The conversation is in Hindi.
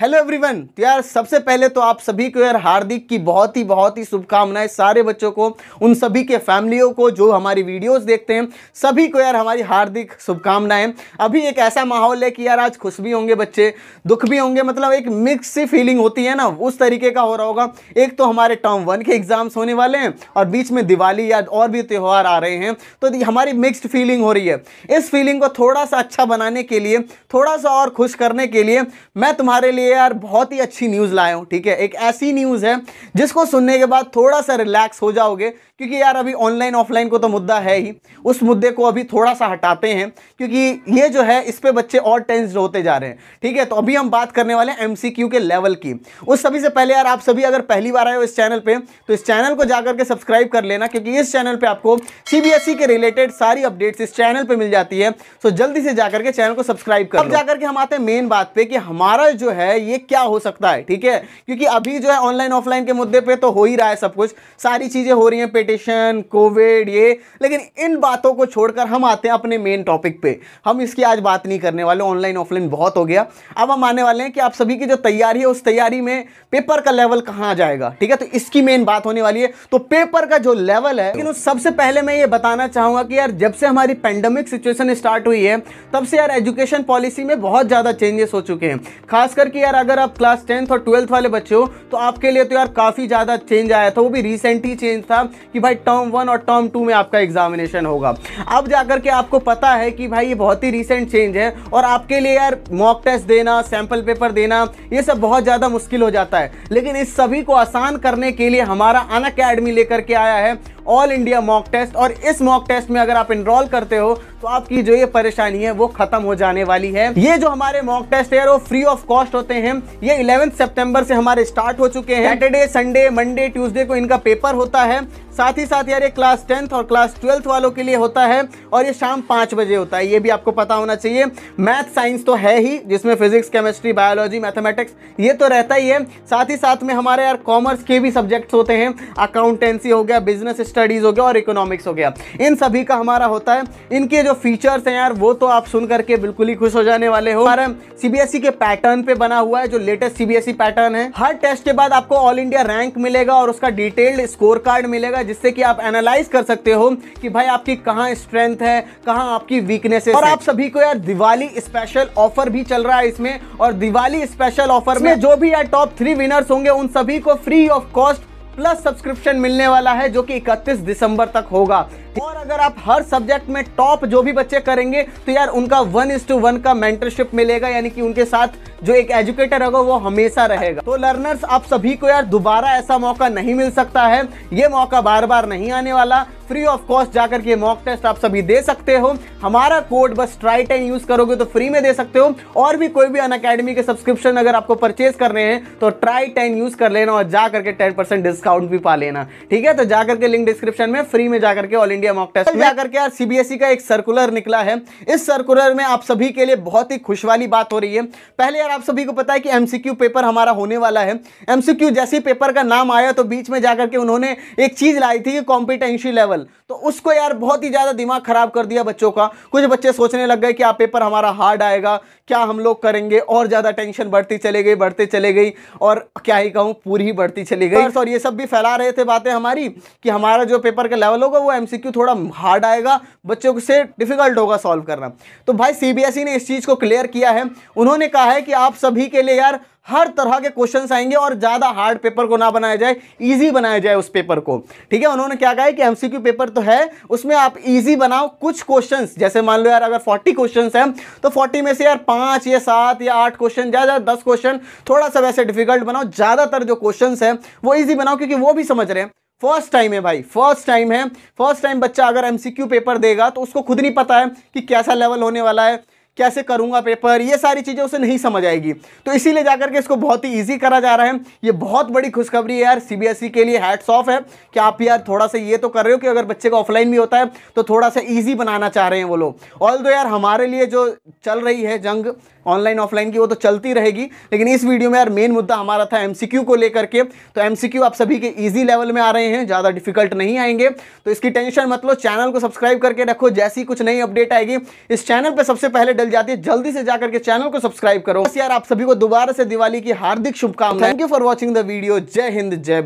हेलो एवरीवन तो यार सबसे पहले तो आप सभी को यार हार्दिक की बहुत ही बहुत ही शुभकामनाएं सारे बच्चों को उन सभी के फैमिलियों को जो हमारी वीडियोस देखते हैं सभी को यार हमारी हार्दिक शुभकामनाएं अभी एक ऐसा माहौल है कि यार आज खुश भी होंगे बच्चे दुख भी होंगे मतलब एक मिक्स सी फीलिंग होती है ना उस तरीके का हो रहा होगा एक तो हमारे टर्म वन के एग्ज़ाम्स होने वाले हैं और बीच में दिवाली या और भी त्यौहार आ रहे हैं तो हमारी मिक्सड फीलिंग हो रही है इस फीलिंग को थोड़ा सा अच्छा बनाने के लिए थोड़ा सा और खुश करने के लिए मैं तुम्हारे लिए यार बहुत ही अच्छी न्यूज़ लाए हूँ ठीक है एक ऐसी न्यूज़ है जिसको सुनने के बाद थोड़ा सा रिलैक्स हो जाओगे क्योंकि यार अभी ऑनलाइन ऑफलाइन को तो मुद्दा है ही उस मुद्दे को अभी थोड़ा सा हटाते हैं क्योंकि ये जो है इस पर बच्चे और टेंस होते जा रहे हैं ठीक है तो अभी हम बात करने वाले हैं एम के लेवल की उस सभी से पहले यार आप सभी अगर पहली बार आए हो इस चैनल पर तो इस चैनल को जाकर के सब्सक्राइब कर लेना क्योंकि इस चैनल पर आपको सी e के रिलेटेड सारी अपडेट्स इस चैनल पर मिल जाती है तो जल्दी से जाकर के चैनल को सब्सक्राइब कर जाकर के हम आते हैं मेन बात पे कि हमारा जो है है ये क्या हो सकता है ठीक है क्योंकि अभी जो है ऑनलाइन ऑफलाइन के मुद्दे पे तो हो ही रहा है सब कुछ सारी चीज़ें हो रही हैं पिटिशन कोविड ये लेकिन इन बातों को छोड़कर हम आते हैं अपने मेन टॉपिक पे हम इसकी आज बात नहीं करने वाले ऑनलाइन ऑफलाइन बहुत हो गया अब हम आने वाले हैं कि आप सभी की जो तैयारी है उस तैयारी में पेपर का लेवल कहाँ जाएगा ठीक है तो इसकी मेन बात होने वाली है तो पेपर का जो लेवल है लेकिन सबसे पहले मैं ये बताना चाहूंगा कि यार जब से हमारी पेंडेमिक सिचुएशन स्टार्ट हुई है तब से यार एजुकेशन पॉलिसी में बहुत ज़्यादा चेंजेस हो चुके हैं खासकर करके कि यार अगर आप क्लास टेंथ और ट्वेल्थ वाले बच्चे हो तो आपके लिए तो यार काफ़ी ज़्यादा चेंज आया था वो भी रिसेंट ही चेंज था कि भाई टर्म वन और टर्म टू में आपका एग्जामिनेशन होगा अब जाकर के आपको पता है कि भाई ये बहुत ही रिसेंट चेंज है और आपके लिए यार मॉक टेस्ट देना सैम्पल पेपर देना ये सब बहुत ज़्यादा मुश्किल हो जाता है लेकिन इस सभी को आसान करने के लिए हमारा अन लेकर के आया है ऑल इंडिया मॉक टेस्ट और इस मॉक टेस्ट में अगर आप इनरोल करते हो तो आपकी जो ये परेशानी है वो खत्म हो जाने वाली है ये जो हमारे मॉक टेस्ट है वो फ्री ऑफ कॉस्ट होते हैं ये इलेवेंथ सेप्टेम्बर से हमारे स्टार्ट हो चुके हैं सैटरडे संडे मंडे ट्यूजडे को इनका पेपर होता है साथ ही साथ यार ये क्लास टेंथ और क्लास ट्वेल्थ वालों के लिए होता है और ये शाम पाँच बजे होता है ये भी आपको पता होना चाहिए मैथ साइंस तो है ही जिसमें फिजिक्स केमिस्ट्री बायोलॉजी मैथमेटिक्स ये तो रहता ही है साथ ही साथ में हमारे यार कॉमर्स के भी सब्जेक्ट्स होते हैं अकाउंटेंसी हो गया बिजनेस स्टडीज़ हो गया और इकोनॉमिक्स हो गया इन सभी का हमारा होता है इनके जो फीचर्स हैं यार वो तो आप सुन करके बिल्कुल ही खुश हो जाने वाले हो हमारा सी e के पैटर्न पर बना हुआ है जो लेटेस्ट सी पैटर्न है हर टेस्ट के बाद आपको ऑल इंडिया रैंक मिलेगा और उसका डिटेल्ड स्कोर कार्ड मिलेगा है जिससे कि आप एनालाइज कर सकते हो कि भाई आपकी कहाँ स्ट्रेंथ है कहाँ आपकी वीकनेसेस और आप सभी को यार दिवाली स्पेशल ऑफर भी चल रहा है इसमें और दिवाली स्पेशल ऑफर में जो भी यार टॉप थ्री विनर्स होंगे उन सभी को free of cost plus subscription मिलने वाला है जो कि 31 दिसंबर तक होगा और अगर आप हर सब्जेक्ट में टॉप जो भी बच्चे करेंगे तो यार उनका वन इज टू वन का मेंटरशिप मिलेगा यानी कि उनके साथ जो एक एजुकेटर होगा वो हमेशा रहेगा तो लर्नर्स आप सभी को यार दोबारा ऐसा मौका नहीं मिल सकता है ये मौका बार बार नहीं आने वाला फ्री ऑफ कॉस्ट जाकर के मॉक टेस्ट आप सभी दे सकते हो हमारा कोड बस ट्राई टेन यूज करोगे तो फ्री में दे सकते हो और भी कोई भी अन अकेडमी के सब्सक्रिप्शन अगर आपको परचेज करने हैं तो ट्राई टेन यूज कर लेना और जा करके टेन परसेंट डिस्काउंट भी पा लेना ठीक है तो जाकर के लिंक डिस्क्रिप्शन में फ्री में जाकर के ऑल इंडिया मॉक टेस्ट जाकर के यार सीबीएसई e का एक सर्कुलर निकला है इस सर्कुलर में आप सभी के लिए बहुत ही खुश वाली बात हो रही है पहले यार और आप सभी को पता है कि एमसीक्यू पेपर हमारा होने वाला है एमसीक्यू जैसे ही पेपर का नाम आया तो बीच में जाकर के उन्होंने एक चीज़ लाई थी कि कॉम्पिटेंसी लेवल तो उसको यार बहुत ही ज़्यादा दिमाग ख़राब कर दिया बच्चों का कुछ बच्चे सोचने लग गए कि आप पेपर हमारा हार्ड आएगा क्या हम लोग करेंगे और ज़्यादा टेंशन बढ़ती चले गई बढ़ते चले गई और क्या ही कहूँ पूरी बढ़ती चली गई और ये सब भी फैला रहे थे बातें हमारी कि हमारा जो पेपर का लेवल होगा वो एमसीक्यू थोड़ा हार्ड आएगा बच्चों से डिफिकल्ट होगा सॉल्व करना तो भाई सीबीएसई e ने इस चीज़ को क्लियर किया है उन्होंने कहा है कि आप सभी के लिए यार हर तरह के क्वेश्चन आएंगे और ज़्यादा हार्ड पेपर को ना बनाया जाए इजी बनाया जाए उस पेपर को ठीक है उन्होंने क्या कहा है कि एमसीक्यू पेपर तो है उसमें आप इजी बनाओ कुछ क्वेश्चन जैसे मान लो यार अगर 40 क्वेश्चन हैं तो 40 में से यार पांच या सात या आठ क्वेश्चन ज़्यादा दस क्वेश्चन थोड़ा सा वैसे डिफिकल्ट बनाओ ज़्यादातर जो क्वेश्चन है वो ईजी बनाओ क्योंकि वो भी समझ रहे हैं फर्स्ट टाइम है भाई फर्स्ट टाइम है फर्स्ट टाइम बच्चा अगर एमसीक्यू पेपर देगा तो उसको खुद नहीं पता है कि कैसा लेवल होने वाला है कैसे करूंगा पेपर ये सारी चीज़ें उसे नहीं समझ आएगी तो इसीलिए जाकर के इसको बहुत ही ईजी करा जा रहा है ये बहुत बड़ी खुशखबरी है यार सी e के लिए हैड्स ऑफ है कि आप यार थोड़ा सा ये तो कर रहे हो कि अगर बच्चे का ऑफलाइन भी होता है तो थोड़ा सा ईजी बनाना चाह रहे हैं वो लोग ऑल यार हमारे लिए जो चल रही है जंग ऑनलाइन ऑफलाइन की वो तो चलती रहेगी लेकिन इस वीडियो में यार मेन मुद्दा हमारा था एमसीक्यू को लेकर के तो एमसीक्यू आप सभी के इजी लेवल में आ रहे हैं ज़्यादा डिफिकल्ट नहीं आएंगे तो इसकी टेंशन मत लो चैनल को सब्सक्राइब करके रखो जैसी कुछ नई अपडेट आएगी इस चैनल पर सबसे पहले डल जाती है जल्दी से जाकर के चैनल को सब्सक्राइब करो यार आप सभी को दोबारा से दिवाली की हार्दिक शुभकामनाएं thank you for watching the video जय हिंद जय